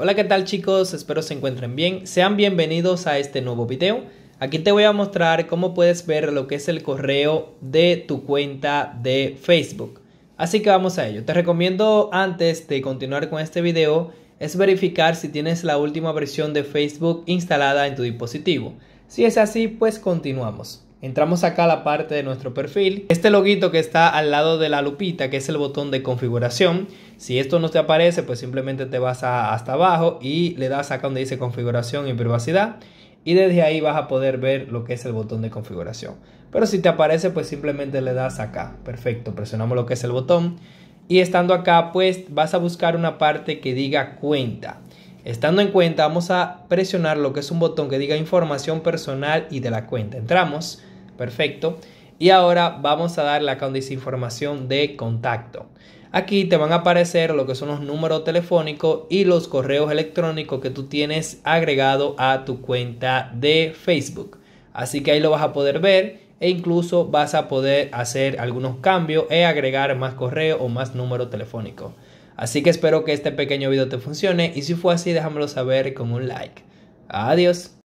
Hola, ¿qué tal chicos? Espero se encuentren bien. Sean bienvenidos a este nuevo video. Aquí te voy a mostrar cómo puedes ver lo que es el correo de tu cuenta de Facebook. Así que vamos a ello. Te recomiendo antes de continuar con este video es verificar si tienes la última versión de Facebook instalada en tu dispositivo. Si es así, pues continuamos. Entramos acá a la parte de nuestro perfil. Este loguito que está al lado de la lupita, que es el botón de configuración. Si esto no te aparece, pues simplemente te vas hasta abajo y le das acá donde dice configuración y privacidad. Y desde ahí vas a poder ver lo que es el botón de configuración. Pero si te aparece, pues simplemente le das acá. Perfecto, presionamos lo que es el botón. Y estando acá, pues vas a buscar una parte que diga cuenta. Estando en cuenta, vamos a presionar lo que es un botón que diga información personal y de la cuenta. Entramos Perfecto. Y ahora vamos a darle acá donde dice información de contacto. Aquí te van a aparecer lo que son los números telefónicos y los correos electrónicos que tú tienes agregado a tu cuenta de Facebook. Así que ahí lo vas a poder ver e incluso vas a poder hacer algunos cambios e agregar más correo o más número telefónico. Así que espero que este pequeño video te funcione y si fue así déjamelo saber con un like. Adiós.